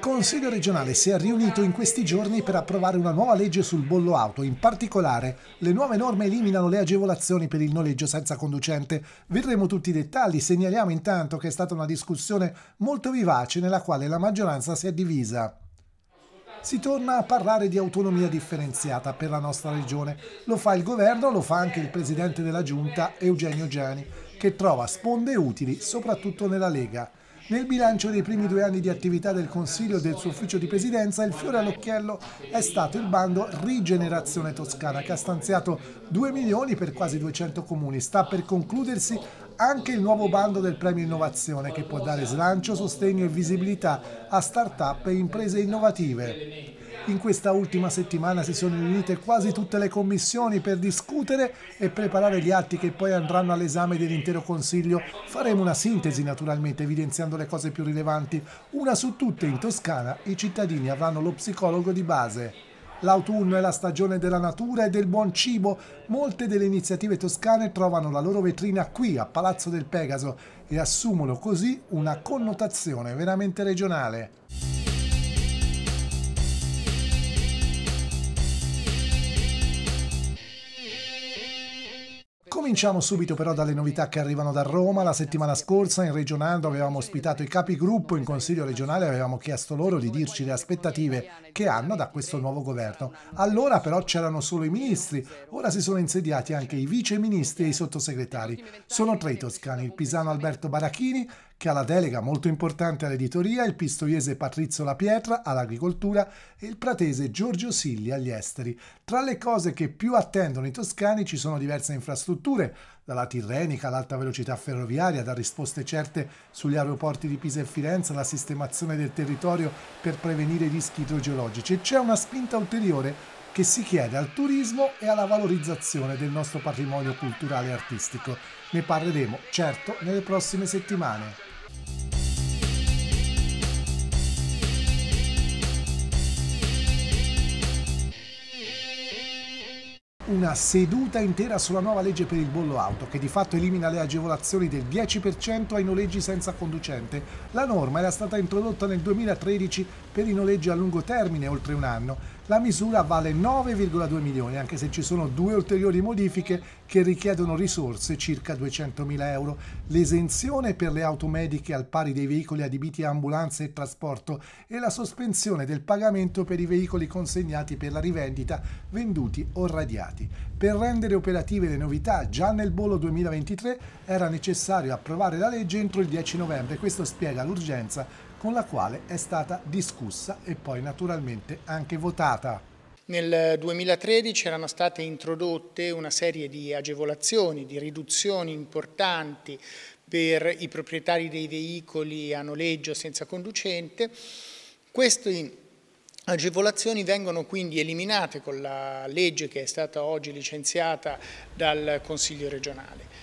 Consiglio regionale si è riunito in questi giorni per approvare una nuova legge sul bollo auto. In particolare, le nuove norme eliminano le agevolazioni per il noleggio senza conducente. Vedremo tutti i dettagli. Segnaliamo intanto che è stata una discussione molto vivace nella quale la maggioranza si è divisa. Si torna a parlare di autonomia differenziata per la nostra regione. Lo fa il governo, lo fa anche il presidente della giunta Eugenio Gianni, che trova sponde utili soprattutto nella Lega. Nel bilancio dei primi due anni di attività del Consiglio e del suo ufficio di presidenza, il fiore all'occhiello è stato il bando Rigenerazione Toscana, che ha stanziato 2 milioni per quasi 200 comuni. Sta per concludersi anche il nuovo bando del premio Innovazione, che può dare slancio, sostegno e visibilità a start-up e imprese innovative. In questa ultima settimana si sono riunite quasi tutte le commissioni per discutere e preparare gli atti che poi andranno all'esame dell'intero Consiglio. Faremo una sintesi naturalmente evidenziando le cose più rilevanti. Una su tutte in Toscana i cittadini avranno lo psicologo di base. L'autunno è la stagione della natura e del buon cibo. Molte delle iniziative toscane trovano la loro vetrina qui, a Palazzo del Pegaso, e assumono così una connotazione veramente regionale. Cominciamo subito però dalle novità che arrivano da Roma. La settimana scorsa in Regionando avevamo ospitato i capigruppo in consiglio regionale e avevamo chiesto loro di dirci le aspettative che hanno da questo nuovo governo. Allora però c'erano solo i ministri, ora si sono insediati anche i viceministri e i sottosegretari. Sono tre i toscani, il pisano Alberto Barachini che ha la delega molto importante all'editoria, il pistoiese Patrizio La Pietra all'agricoltura e il pratese Giorgio Silli agli esteri. Tra le cose che più attendono i toscani ci sono diverse infrastrutture, dalla Tirrenica all'alta velocità ferroviaria, da risposte certe sugli aeroporti di Pisa e Firenze, alla sistemazione del territorio per prevenire i rischi idrogeologici e c'è una spinta ulteriore che si chiede al turismo e alla valorizzazione del nostro patrimonio culturale e artistico. Ne parleremo certo nelle prossime settimane una seduta intera sulla nuova legge per il bollo auto che di fatto elimina le agevolazioni del 10% ai noleggi senza conducente. La norma era stata introdotta nel 2013 per i noleggi a lungo termine oltre un anno, la misura vale 9,2 milioni, anche se ci sono due ulteriori modifiche che richiedono risorse circa 200 mila euro. L'esenzione per le auto mediche al pari dei veicoli adibiti a ambulanze e trasporto e la sospensione del pagamento per i veicoli consegnati per la rivendita, venduti o radiati. Per rendere operative le novità, già nel bolo 2023 era necessario approvare la legge entro il 10 novembre. Questo spiega l'urgenza con la quale è stata discussa e poi naturalmente anche votata. Nel 2013 eh, erano state introdotte una serie di agevolazioni, di riduzioni importanti per i proprietari dei veicoli a noleggio senza conducente. Queste agevolazioni vengono quindi eliminate con la legge che è stata oggi licenziata dal Consiglio regionale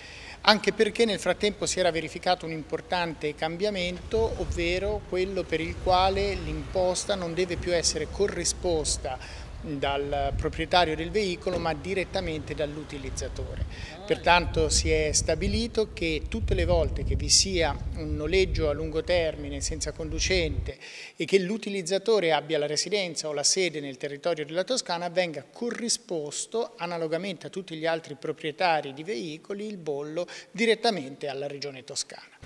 anche perché nel frattempo si era verificato un importante cambiamento, ovvero quello per il quale l'imposta non deve più essere corrisposta dal proprietario del veicolo ma direttamente dall'utilizzatore. Pertanto si è stabilito che tutte le volte che vi sia un noleggio a lungo termine senza conducente e che l'utilizzatore abbia la residenza o la sede nel territorio della Toscana venga corrisposto analogamente a tutti gli altri proprietari di veicoli il bollo direttamente alla regione toscana.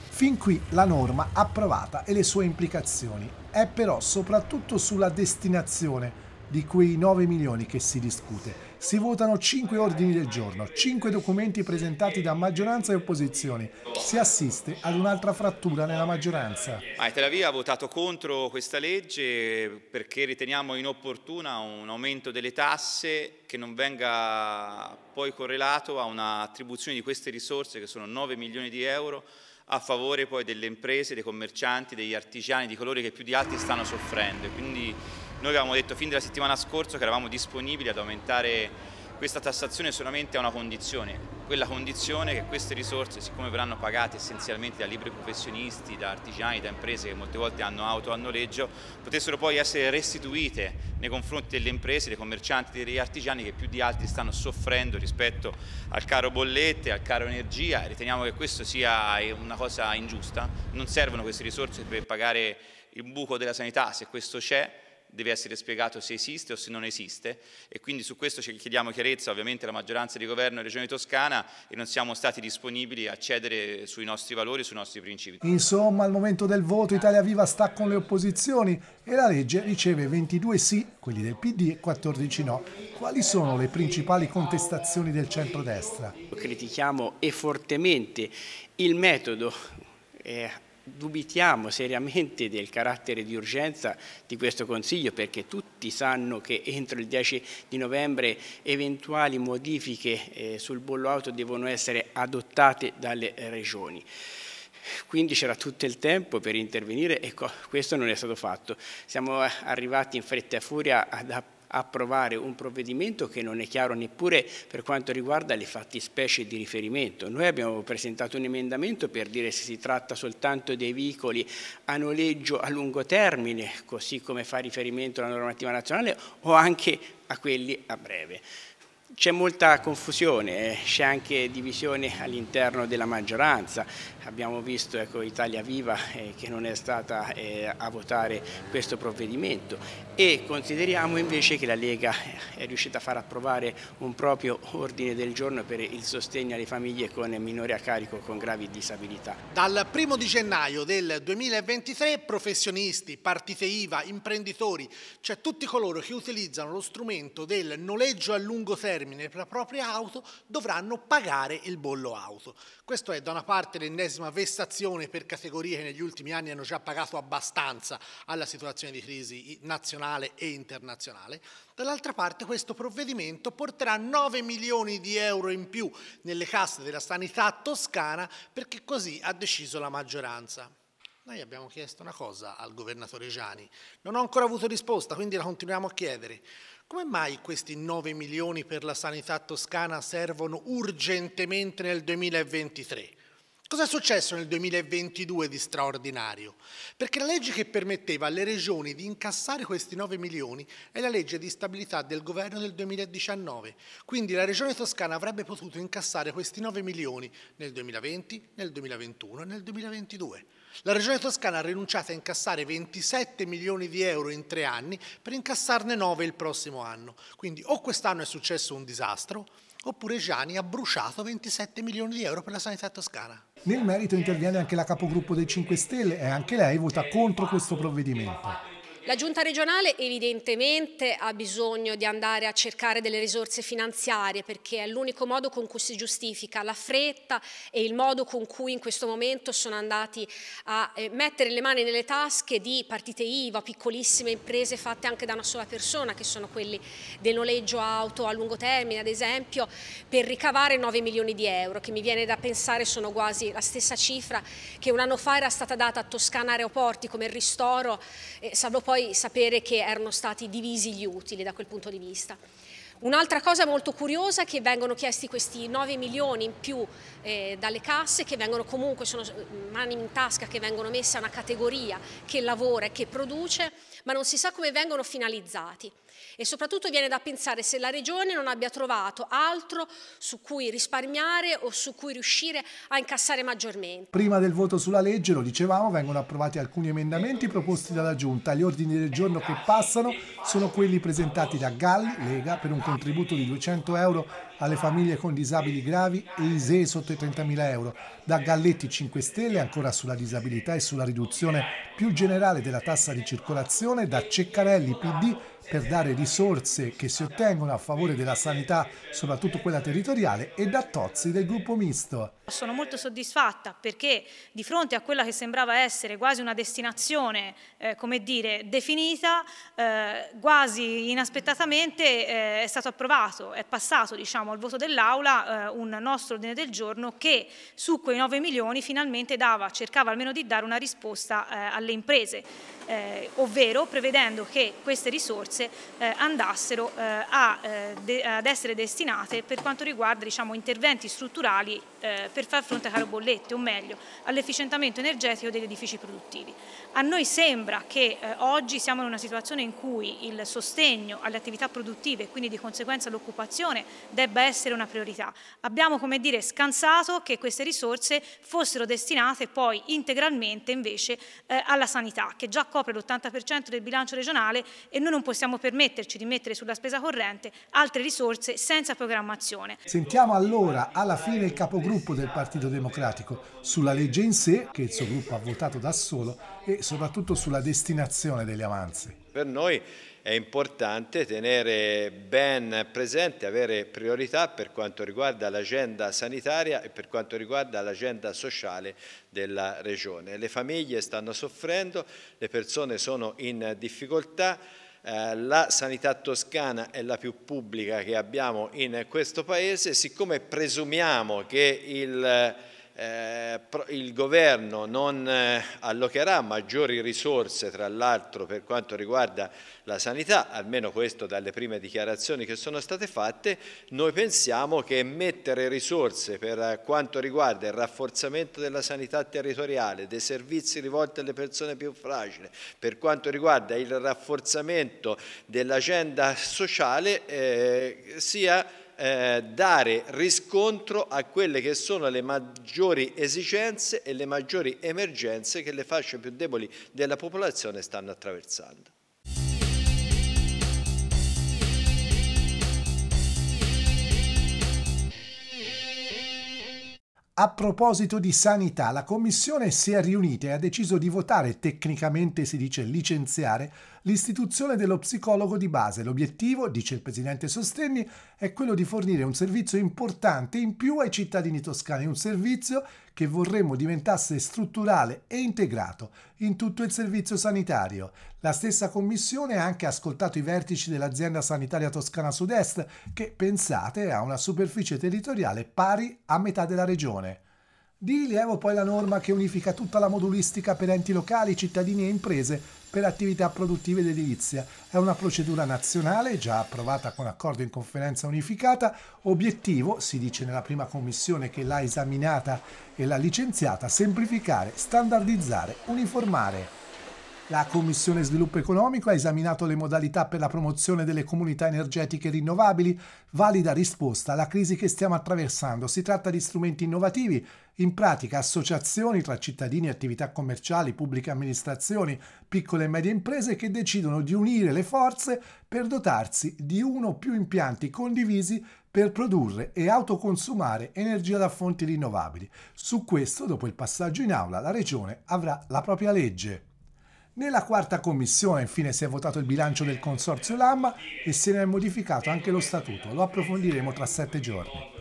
Fin qui la norma approvata e le sue implicazioni è però soprattutto sulla destinazione di quei 9 milioni che si discute. Si votano 5 ordini del giorno, 5 documenti presentati da maggioranza e opposizione. Si assiste ad un'altra frattura nella maggioranza. Ah, Tel Aviv ha votato contro questa legge perché riteniamo inopportuna un aumento delle tasse che non venga poi correlato a un'attribuzione di queste risorse che sono 9 milioni di euro a favore poi delle imprese, dei commercianti, degli artigiani, di coloro che più di altri stanno soffrendo. Quindi noi avevamo detto fin dalla settimana scorsa che eravamo disponibili ad aumentare questa tassazione solamente a una condizione, quella condizione che queste risorse, siccome verranno pagate essenzialmente da libri professionisti, da artigiani, da imprese che molte volte hanno auto a noleggio, potessero poi essere restituite nei confronti delle imprese, dei commercianti, degli artigiani che più di altri stanno soffrendo rispetto al caro bollette, al caro energia. Riteniamo che questo sia una cosa ingiusta, non servono queste risorse per pagare il buco della sanità se questo c'è deve essere spiegato se esiste o se non esiste e quindi su questo ci chiediamo chiarezza ovviamente alla maggioranza di governo e Regione Toscana e non siamo stati disponibili a cedere sui nostri valori, sui nostri principi. Insomma, al momento del voto Italia Viva sta con le opposizioni e la legge riceve 22 sì, quelli del PD e 14 no. Quali sono le principali contestazioni del centrodestra? Critichiamo e fortemente il metodo eh, dubitiamo seriamente del carattere di urgenza di questo Consiglio perché tutti sanno che entro il 10 di novembre eventuali modifiche eh, sul bollo auto devono essere adottate dalle eh, regioni. Quindi c'era tutto il tempo per intervenire e questo non è stato fatto. Siamo eh, arrivati in fretta e furia ad approvare approvare un provvedimento che non è chiaro neppure per quanto riguarda le fattispecie di riferimento. Noi abbiamo presentato un emendamento per dire se si tratta soltanto dei veicoli a noleggio a lungo termine, così come fa riferimento la normativa nazionale, o anche a quelli a breve. C'è molta confusione, eh, c'è anche divisione all'interno della maggioranza. Abbiamo visto ecco, Italia Viva eh, che non è stata eh, a votare questo provvedimento e consideriamo invece che la Lega eh, è riuscita a far approvare un proprio ordine del giorno per il sostegno alle famiglie con minore a carico con gravi disabilità. Dal 1 di gennaio del 2023 professionisti, partite IVA, imprenditori, cioè tutti coloro che utilizzano lo strumento del noleggio a lungo termine termine la propria auto dovranno pagare il bollo auto. Questo è da una parte l'ennesima vessazione per categorie che negli ultimi anni hanno già pagato abbastanza alla situazione di crisi nazionale e internazionale, dall'altra parte questo provvedimento porterà 9 milioni di euro in più nelle casse della sanità toscana perché così ha deciso la maggioranza. Noi abbiamo chiesto una cosa al governatore Gianni, non ho ancora avuto risposta, quindi la continuiamo a chiedere. Come mai questi 9 milioni per la sanità toscana servono urgentemente nel 2023? Cosa è successo nel 2022 di straordinario? Perché la legge che permetteva alle regioni di incassare questi 9 milioni è la legge di stabilità del governo del 2019, quindi la regione toscana avrebbe potuto incassare questi 9 milioni nel 2020, nel 2021 e nel 2022. La Regione Toscana ha rinunciato a incassare 27 milioni di euro in tre anni per incassarne 9 il prossimo anno. Quindi o quest'anno è successo un disastro, oppure Gianni ha bruciato 27 milioni di euro per la sanità toscana. Nel merito interviene anche la capogruppo dei 5 Stelle e anche lei vota contro questo provvedimento. La giunta regionale evidentemente ha bisogno di andare a cercare delle risorse finanziarie perché è l'unico modo con cui si giustifica la fretta e il modo con cui in questo momento sono andati a eh, mettere le mani nelle tasche di partite IVA, piccolissime imprese fatte anche da una sola persona che sono quelli del noleggio auto a lungo termine ad esempio per ricavare 9 milioni di euro che mi viene da pensare sono quasi la stessa cifra che un anno fa era stata data a Toscana Aeroporti come ristoro, eh, salvo poi poi sapere che erano stati divisi gli utili da quel punto di vista. Un'altra cosa molto curiosa è che vengono chiesti questi 9 milioni in più eh, dalle casse che vengono comunque, sono eh, mani in tasca che vengono messe a una categoria che lavora e che produce, ma non si sa come vengono finalizzati. E soprattutto viene da pensare se la Regione non abbia trovato altro su cui risparmiare o su cui riuscire a incassare maggiormente. Prima del voto sulla legge, lo dicevamo, vengono approvati alcuni emendamenti proposti dalla Giunta. Gli ordini del giorno che passano sono quelli presentati da Galli, Lega, per un contributo di 200 euro alle famiglie con disabili gravi e ISE sotto i 30.000 euro, da Galletti 5 Stelle ancora sulla disabilità e sulla riduzione più generale della tassa di circolazione, da Ceccarelli PD per dare risorse che si ottengono a favore della sanità, soprattutto quella territoriale, e da Tozzi del gruppo misto. Sono molto soddisfatta perché di fronte a quella che sembrava essere quasi una destinazione, eh, come dire, definita, eh, quasi inaspettatamente eh, è stato approvato, è passato diciamo, al voto dell'Aula eh, un nostro ordine del giorno che su quei 9 milioni finalmente dava, cercava almeno di dare una risposta eh, alle imprese, eh, ovvero prevedendo che queste risorse andassero a, de, ad essere destinate per quanto riguarda diciamo, interventi strutturali eh, per far fronte a caro bollette, o meglio all'efficientamento energetico degli edifici produttivi. A noi sembra che eh, oggi siamo in una situazione in cui il sostegno alle attività produttive e quindi di conseguenza l'occupazione debba essere una priorità. Abbiamo come dire scansato che queste risorse fossero destinate poi integralmente invece eh, alla sanità che già copre l'80% del bilancio regionale e noi non possiamo permetterci di mettere sulla spesa corrente altre risorse senza programmazione. Sentiamo allora alla fine il capogruppo del del Partito Democratico, sulla legge in sé, che il suo gruppo ha votato da solo, e soprattutto sulla destinazione degli avanzi. Per noi è importante tenere ben presente, avere priorità per quanto riguarda l'agenda sanitaria e per quanto riguarda l'agenda sociale della Regione. Le famiglie stanno soffrendo, le persone sono in difficoltà, eh, la sanità toscana è la più pubblica che abbiamo in questo paese, siccome presumiamo che il eh, il governo non eh, allocherà maggiori risorse tra l'altro per quanto riguarda la sanità, almeno questo dalle prime dichiarazioni che sono state fatte, noi pensiamo che mettere risorse per eh, quanto riguarda il rafforzamento della sanità territoriale, dei servizi rivolti alle persone più fragili, per quanto riguarda il rafforzamento dell'agenda sociale eh, sia eh, dare riscontro a quelle che sono le maggiori esigenze e le maggiori emergenze che le fasce più deboli della popolazione stanno attraversando. A proposito di sanità, la Commissione si è riunita e ha deciso di votare, tecnicamente si dice licenziare, l'istituzione dello psicologo di base. L'obiettivo, dice il presidente Sostenni, è quello di fornire un servizio importante in più ai cittadini toscani, un servizio che vorremmo diventasse strutturale e integrato in tutto il servizio sanitario. La stessa commissione ha anche ascoltato i vertici dell'azienda sanitaria toscana sud-est che, pensate, ha una superficie territoriale pari a metà della regione. Di rilievo poi la norma che unifica tutta la modulistica per enti locali, cittadini e imprese per attività produttive ed edilizia. È una procedura nazionale già approvata con accordo in conferenza unificata. Obiettivo, si dice nella prima commissione che l'ha esaminata e l'ha licenziata, semplificare, standardizzare, uniformare. La Commissione Sviluppo Economico ha esaminato le modalità per la promozione delle comunità energetiche rinnovabili, valida risposta alla crisi che stiamo attraversando. Si tratta di strumenti innovativi, in pratica associazioni tra cittadini, attività commerciali, pubbliche amministrazioni, piccole e medie imprese che decidono di unire le forze per dotarsi di uno o più impianti condivisi per produrre e autoconsumare energia da fonti rinnovabili. Su questo, dopo il passaggio in aula, la Regione avrà la propria legge. Nella quarta commissione infine si è votato il bilancio del Consorzio Lamma e se ne è modificato anche lo statuto, lo approfondiremo tra sette giorni.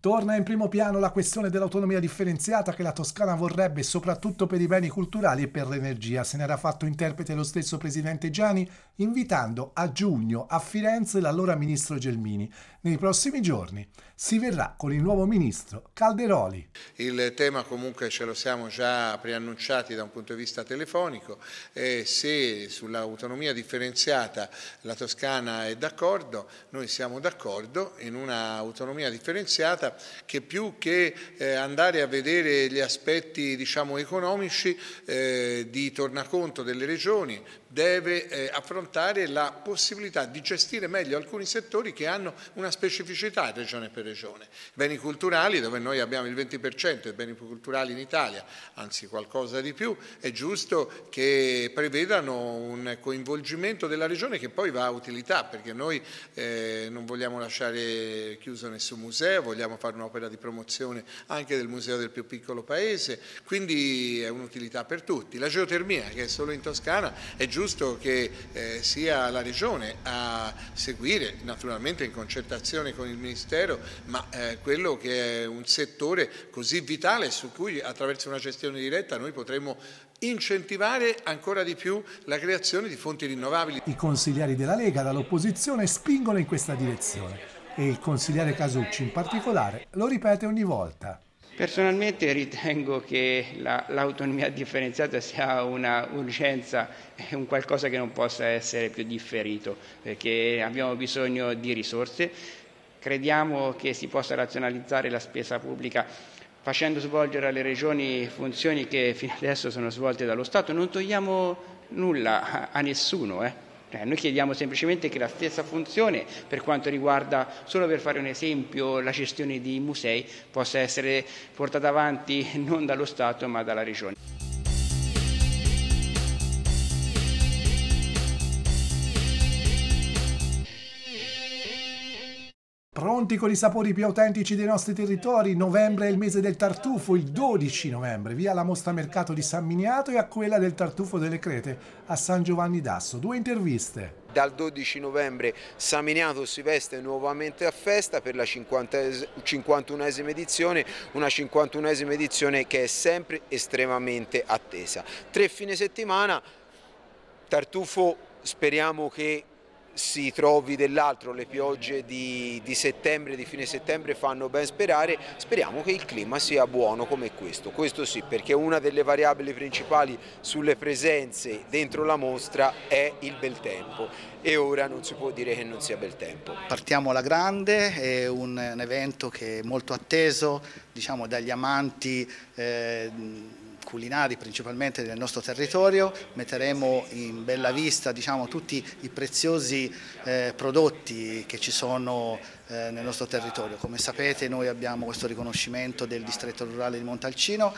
Torna in primo piano la questione dell'autonomia differenziata che la Toscana vorrebbe soprattutto per i beni culturali e per l'energia. Se n'era fatto interprete lo stesso presidente Gianni, invitando a giugno a Firenze l'allora ministro Gelmini. Nei prossimi giorni si verrà con il nuovo ministro Calderoli. Il tema comunque ce lo siamo già preannunciati da un punto di vista telefonico e se sull'autonomia differenziata la Toscana è d'accordo, noi siamo d'accordo in un'autonomia differenziata che più che eh, andare a vedere gli aspetti diciamo, economici eh, di tornaconto delle regioni, deve eh, affrontare la possibilità di gestire meglio alcuni settori che hanno una specificità regione per regione. Beni culturali, dove noi abbiamo il 20% dei beni culturali in Italia, anzi qualcosa di più, è giusto che prevedano un coinvolgimento della regione che poi va a utilità, perché noi eh, non vogliamo lasciare chiuso nessun museo, vogliamo fare un'opera di promozione anche del museo del più piccolo paese, quindi è un'utilità per tutti. La geotermia, che è solo in Toscana, è giusto giusto che eh, sia la Regione a seguire, naturalmente in concertazione con il Ministero, ma eh, quello che è un settore così vitale su cui attraverso una gestione diretta noi potremmo incentivare ancora di più la creazione di fonti rinnovabili. I consiglieri della Lega dall'opposizione spingono in questa direzione e il consigliere Casucci in particolare lo ripete ogni volta. Personalmente ritengo che la, l'autonomia differenziata sia una urgenza, è un qualcosa che non possa essere più differito, perché abbiamo bisogno di risorse, crediamo che si possa razionalizzare la spesa pubblica facendo svolgere alle regioni funzioni che fino adesso sono svolte dallo Stato, non togliamo nulla a, a nessuno. Eh. Eh, noi chiediamo semplicemente che la stessa funzione, per quanto riguarda, solo per fare un esempio, la gestione di musei, possa essere portata avanti non dallo Stato ma dalla Regione. Pronti con i sapori più autentici dei nostri territori? Novembre è il mese del tartufo, il 12 novembre, via la mostra mercato di San Miniato e a quella del tartufo delle Crete a San Giovanni d'Asso. Due interviste. Dal 12 novembre San Miniato si veste nuovamente a festa per la 51esima edizione, una 51esima edizione che è sempre estremamente attesa. Tre fine settimana, tartufo speriamo che si trovi dell'altro, le piogge di, di, settembre, di fine settembre fanno ben sperare, speriamo che il clima sia buono come questo, questo sì perché una delle variabili principali sulle presenze dentro la mostra è il bel tempo e ora non si può dire che non sia bel tempo. Partiamo alla grande, è un, evento che è molto atteso diciamo, dagli amanti eh, culinari principalmente del nostro territorio, metteremo in bella vista diciamo, tutti i preziosi eh, prodotti che ci sono eh, nel nostro territorio. Come sapete noi abbiamo questo riconoscimento del distretto rurale di Montalcino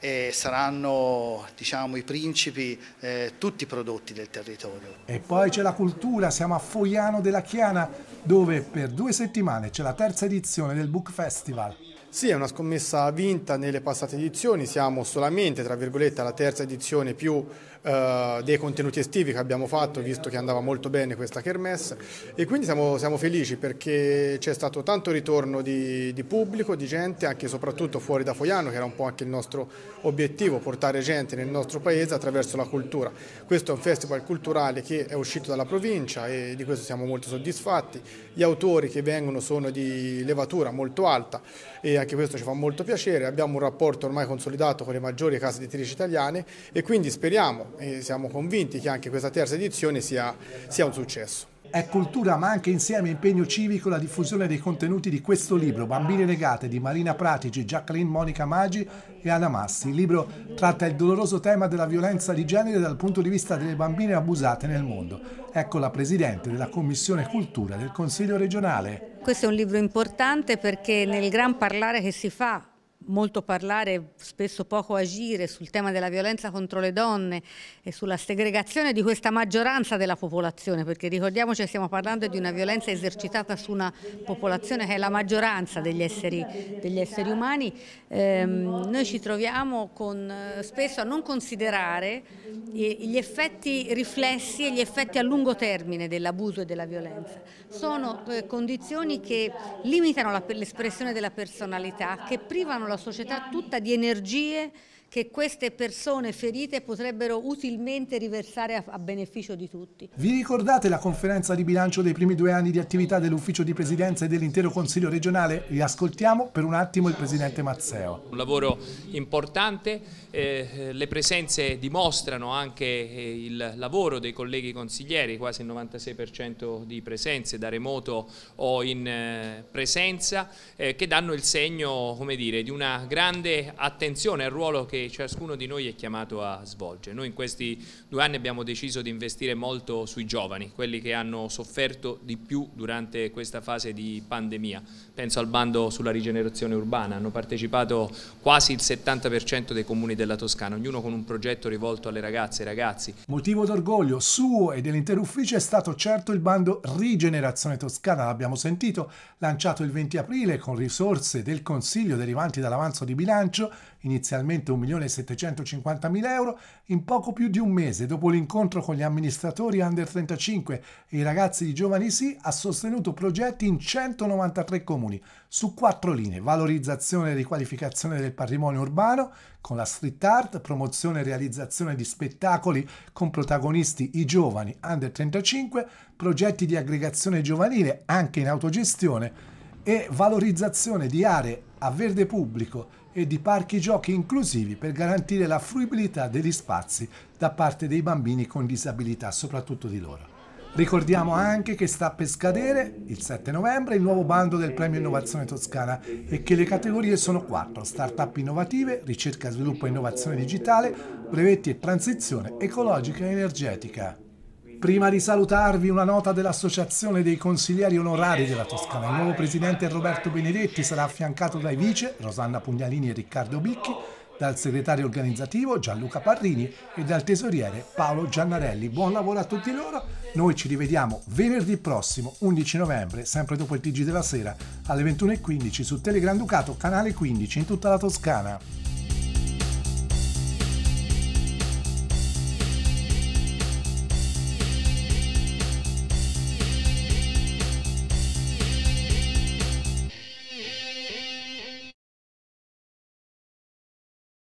e saranno diciamo, i principi eh, tutti i prodotti del territorio. E poi c'è la cultura, siamo a Foiano della Chiana dove per due settimane c'è la terza edizione del Book Festival. Sì, è una scommessa vinta nelle passate edizioni, siamo solamente, tra virgolette, alla terza edizione più eh, dei contenuti estivi che abbiamo fatto, visto che andava molto bene questa kermesse e quindi siamo, siamo felici perché c'è stato tanto ritorno di, di, pubblico, di gente, anche e soprattutto fuori da Foiano, che era un po' anche il nostro obiettivo, portare gente nel nostro paese attraverso la cultura. Questo è un festival culturale che è uscito dalla provincia e di questo siamo molto soddisfatti. Gli autori che vengono sono di levatura molto alta e anche questo ci fa molto piacere. Abbiamo un rapporto ormai consolidato con le maggiori case editrici italiane e quindi speriamo e siamo convinti che anche questa terza edizione sia, sia un successo. È cultura ma anche insieme impegno civico la diffusione dei contenuti di questo libro Bambine legate di Marina Pratici, Jacqueline Monica Maggi e Anna Massi. Il libro tratta il doloroso tema della violenza di genere dal punto di vista delle bambine abusate nel mondo. Ecco la Presidente della Commissione Cultura del Consiglio regionale. Questo è un libro importante perché nel gran parlare che si fa molto parlare, spesso poco agire sul tema della violenza contro le donne e sulla segregazione di questa maggioranza della popolazione, perché ricordiamoci che stiamo parlando di una violenza esercitata su una popolazione che è la maggioranza degli esseri, degli esseri umani, ehm, noi ci troviamo con, eh, spesso a non considerare gli effetti riflessi e gli effetti a lungo termine dell'abuso e della violenza sono eh, condizioni che limitano l'espressione della personalità, che privano la società tutta di energie che queste persone ferite potrebbero utilmente riversare a, a beneficio di tutti. Vi ricordate la conferenza di bilancio dei primi due anni di attività dell'ufficio di presidenza e dell'intero Consiglio regionale? Riascoltiamo per un attimo il Presidente Mazzeo. Un lavoro importante, eh, eh le presenze dimostrano anche eh, il lavoro dei colleghi consiglieri, quasi il 96% di presenze da remoto o in eh, presenza, eh, che danno il segno come dire, di una grande attenzione al ruolo che ciascuno di noi è chiamato a svolgere. Noi in questi due anni abbiamo deciso di investire molto sui giovani, quelli che hanno sofferto di più durante questa fase di pandemia. Penso al bando sulla rigenerazione urbana, hanno partecipato quasi il 70% dei comuni della Toscana, ognuno con un progetto rivolto alle ragazze e ai ragazzi. Motivo d'orgoglio suo e dell'intero ufficio è stato certo il bando Rigenerazione Toscana, l'abbiamo sentito, lanciato il 20 aprile con risorse del Consiglio derivanti dall'avanzo di bilancio inizialmente 1.750.000 euro, in poco più di un mese dopo l'incontro con gli amministratori under 35 e i ragazzi di Giovani Sì ha sostenuto progetti in 193 comuni su quattro linee, valorizzazione e riqualificazione del patrimonio urbano, con la street art, promozione e realizzazione di spettacoli con protagonisti i giovani under 35, progetti di aggregazione giovanile anche in autogestione e valorizzazione di aree a verde pubblico e di parchi giochi inclusivi per garantire la fruibilità degli spazi da parte dei bambini con disabilità, soprattutto di loro. Ricordiamo anche che sta per scadere il 7 novembre il nuovo bando del Premio Innovazione Toscana e che le categorie sono quattro: start-up innovative, ricerca, sviluppo e innovazione digitale, brevetti e transizione ecologica e energetica. Prima di salutarvi una nota dell'Associazione dei Consiglieri Onorari della Toscana. Il nuovo presidente Roberto Benedetti sarà affiancato dai vice Rosanna Pugnalini e Riccardo Bicchi, dal segretario organizzativo Gianluca Parrini e dal tesoriere Paolo Giannarelli. Buon lavoro a tutti loro. Noi ci rivediamo venerdì prossimo, 11 novembre, sempre dopo il TG della sera, alle 21.15 su Telegranducato, canale 15 in tutta la Toscana.